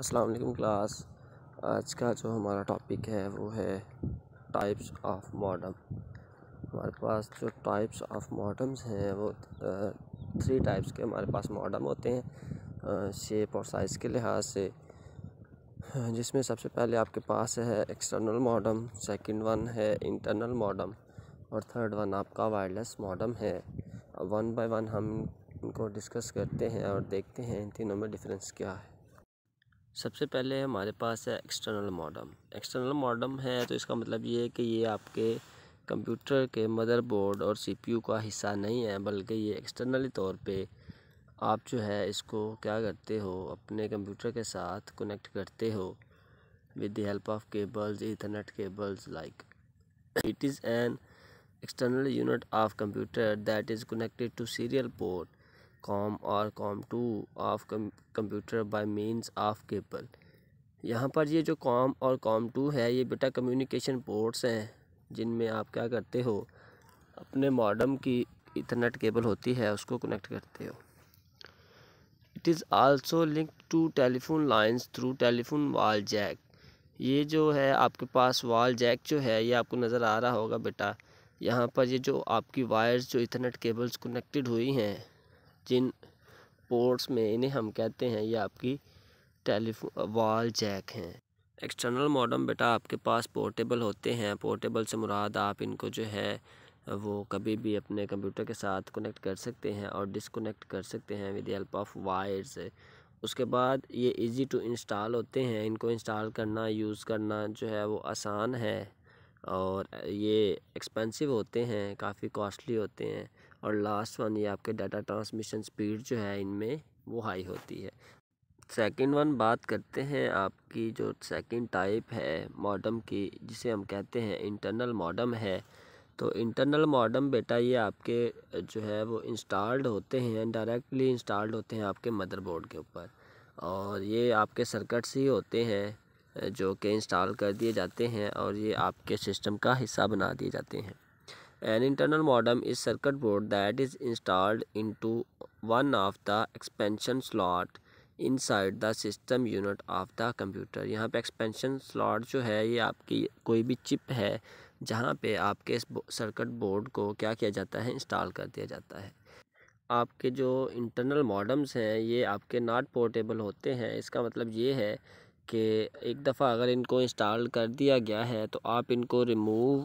अस्सलाम वालेकुम क्लास आज का जो हमारा टॉपिक है वो है टाइप्स ऑफ मॉडम हमारे पास जो टाइप्स ऑफ मॉडम्स हैं वो थ्री टाइप्स के हमारे पास मॉडम होते हैं शेप और साइज़ के लिहाज से जिसमें सबसे पहले आपके पास है एक्सटर्नल मॉडम सेकंड वन है इंटरनल मॉडम और थर्ड वन आपका वायरलेस मॉडम है वन बाय वन हम इनको डिस्कस करते हैं और देखते हैं इन तीनों में डिफरेंस क्या है सबसे पहले हमारे पास है एक्सटर्नल मॉडम एक्सटर्नल मॉडम है तो इसका मतलब ये है कि ये आपके कंप्यूटर के मदरबोर्ड और सीपीयू का हिस्सा नहीं है बल्कि ये एक्सटर्नली तौर पे आप जो है इसको क्या करते हो अपने कंप्यूटर के साथ कनेक्ट करते हो with the help of cables ethernet cables like it is an external unit of computer that is connected to serial port COM और COM two of computer by means of cable यहाँ पर ये जो com और COM to है ये बेटा communication ports हैं जिनमें आप क्या करते हो अपने मॉडम की इथरनेट केबल होती है उसको कनेक्ट करते हो it is also link to telephone lines through telephone wall jack ये जो है आपके पास वॉल जैक जो है ये आपको नज़र आ रहा होगा बेटा यहाँ पर ये जो आपकी वायर्स जो इथरनेट केबल्स कनेक्टेड हुई हैं जिन पोर्ट्स में इन्हें हम कहते हैं ये आपकी टेलीफोन वॉल जैक हैं एक्सटर्नल मॉडम बेटा आपके पास पोर्टेबल होते हैं पोर्टेबल से मुराद आप इनको जो है वो कभी भी अपने कंप्यूटर के साथ कनेक्ट कर सकते हैं और डिसकनेक्ट कर सकते हैं विद हेल्प ऑफ वायर्स उसके बाद ये इजी टू इंस्टॉल होते हैं इनको इंस्टॉल करना यूज़ करना जो है वो आसान है और ये एक्सपेंसिव होते हैं काफ़ी कॉस्टली होते हैं और लास्ट वन ये आपके डाटा ट्रांसमिशन स्पीड जो है इनमें वो हाई होती है सेकंड वन बात करते हैं आपकी जो सेकंड टाइप है मॉडम की जिसे हम कहते हैं इंटरनल मॉडम है तो इंटरनल मॉडम बेटा ये आपके जो है वो इंस्टॉल्ड होते हैं डायरेक्टली इंस्टॉल्ड होते हैं आपके मदरबोर्ड के ऊपर और ये आपके सर्कट्स ही होते हैं जो कि इंस्टॉल कर दिए जाते हैं और ये आपके सिस्टम का हिस्सा बना दिए जाते हैं an internal modem is circuit board that is installed into one of the expansion slot inside the system unit of the computer यहाँ पे एक्सपेंशन स्लॉट जो है ये आपकी कोई भी चिप है जहाँ पे आपके इस सर्कट बोर्ड को क्या किया जाता है इंस्टॉल कर दिया जाता है आपके जो इंटरनल मॉडम्स हैं ये आपके नॉट पोर्टेबल होते हैं इसका मतलब ये है कि एक दफ़ा अगर इनको इंस्टॉल कर दिया गया है तो आप इनको रिमूव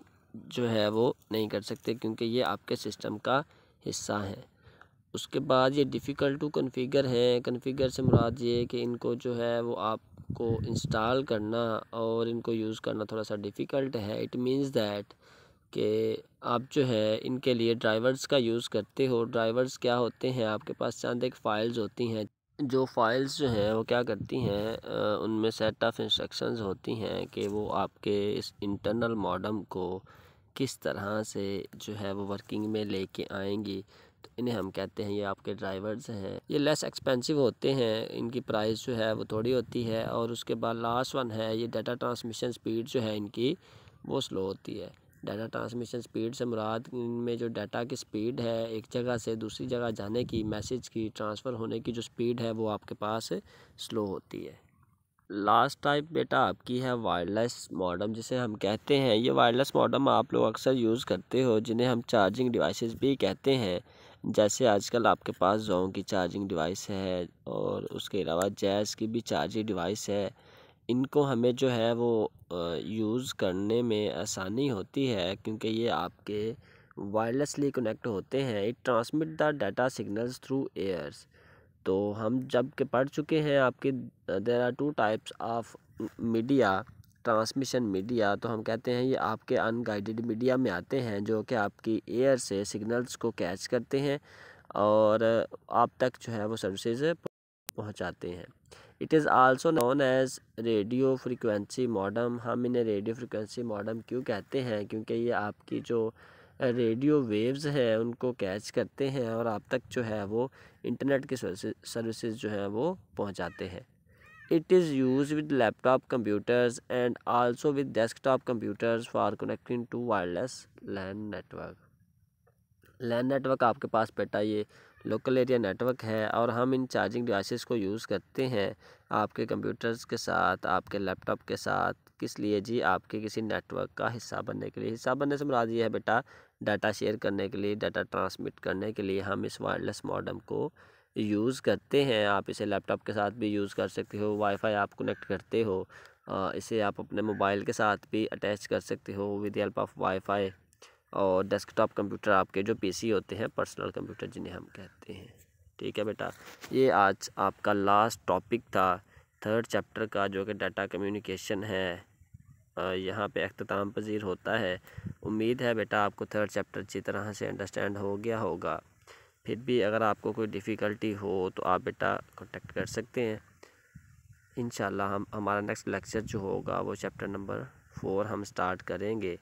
जो है वो नहीं कर सकते क्योंकि ये आपके सिस्टम का हिस्सा है उसके बाद ये डिफ़िकल्ट टू कन्फ़िगर हैं कन्फ़िगर से मुराद ये कि इनको जो है वो आपको इंस्टॉल करना और इनको यूज़ करना थोड़ा सा डिफ़िकल्ट है इट मींस दैट कि आप जो है इनके लिए ड्राइवर्स का यूज़ करते हो ड्राइवर्स क्या होते हैं आपके पास चंद एक फ़ाइल्स होती हैं जो फ़ाइल्स जो हैं वो क्या करती हैं उनमें सेट ऑफ इंस्ट्रक्शंस होती हैं कि वो आपके इस इंटरनल मॉडम को किस तरह से जो है वो वर्किंग में लेके आएंगी तो इन्हें हम कहते हैं ये आपके ड्राइवर्स हैं ये लेस एक्सपेंसिव होते हैं इनकी प्राइस जो है वो थोड़ी होती है और उसके बाद लास्ट वन है ये डाटा ट्रांसमिशन स्पीड जो है इनकी वो स्लो होती है डाटा ट्रांसमिशन स्पीड से मुराद में जो डाटा की स्पीड है एक जगह से दूसरी जगह जाने की मैसेज की ट्रांसफ़र होने की जो स्पीड है वो आपके पास स्लो होती है लास्ट टाइप बेटा आपकी है वायरलेस मॉडम जिसे हम कहते हैं ये वायरलेस मॉडम आप लोग अक्सर यूज़ करते हो जिन्हें हम चार्जिंग डिवाइसेस भी कहते हैं जैसे आजकल आपके पास जोंग की चार्जिंग डिवाइस है और उसके अलावा जैज़ की भी चार्जिंग डिवाइस है इनको हमें जो है वो यूज़ करने में आसानी होती है क्योंकि ये आपके वायरलेसली कनेक्ट होते हैं it transmit the data signals through airs तो हम जब के पढ़ चुके हैं आपके there are two types of media transmission media तो हम कहते हैं ये आपके अनगाइडेड मीडिया में आते हैं जो कि आपकी एयर से सिग्नल्स को कैच करते हैं और आप तक जो है वो सर्विसेज पहुंचाते हैं it is also known as radio frequency modem हम इन्हें रेडियो फ्रिक्वेंसी मॉडम क्यों कहते हैं क्योंकि ये आपकी जो रेडियो वेव्स हैं उनको कैच करते हैं और आप तक जो है वो इंटरनेट की सर्विसेज जो हैं वो पहुंचाते हैं it is use with laptop computers and also with desktop computers for connecting to wireless LAN network LAN network आपके पास बेटा ये लोकल एरिया नेटवर्क है और हम इन चार्जिंग डिवाइसेस को यूज़ करते हैं आपके कंप्यूटर्स के साथ आपके लैपटॉप के साथ किस लिए जी आपके किसी नेटवर्क का हिस्सा बनने के लिए हिस्सा बनने से मुराद ये है बेटा डाटा शेयर करने के लिए डाटा ट्रांसमिट करने के लिए हम इस वायरलेस मॉडम को यूज़ करते हैं आप इसे लैपटॉप के साथ भी यूज़ कर सकते हो वाईफाई आप कनेक्ट करते हो इसे आप अपने मोबाइल के साथ भी अटैच कर सकते हो विद हेल्प ऑफ वाईफाई और डेस्कटॉप कंप्यूटर आपके जो पीसी होते हैं पर्सनल कंप्यूटर जिन्हें हम कहते हैं ठीक है बेटा ये आज आपका लास्ट टॉपिक था थर्ड चैप्टर का जो कि डाटा कम्युनिकेशन है यहाँ पे अख्ताम पजीर होता है उम्मीद है बेटा आपको थर्ड चैप्टर अच्छी तरह से अंडरस्टैंड हो गया होगा फिर भी अगर आपको कोई डिफ़िकल्टी हो तो आप बेटा कॉन्टेक्ट कर सकते हैं इन हम हमारा नेक्स्ट लेक्चर जो होगा वो चैप्टर नंबर फोर हम स्टार्ट करेंगे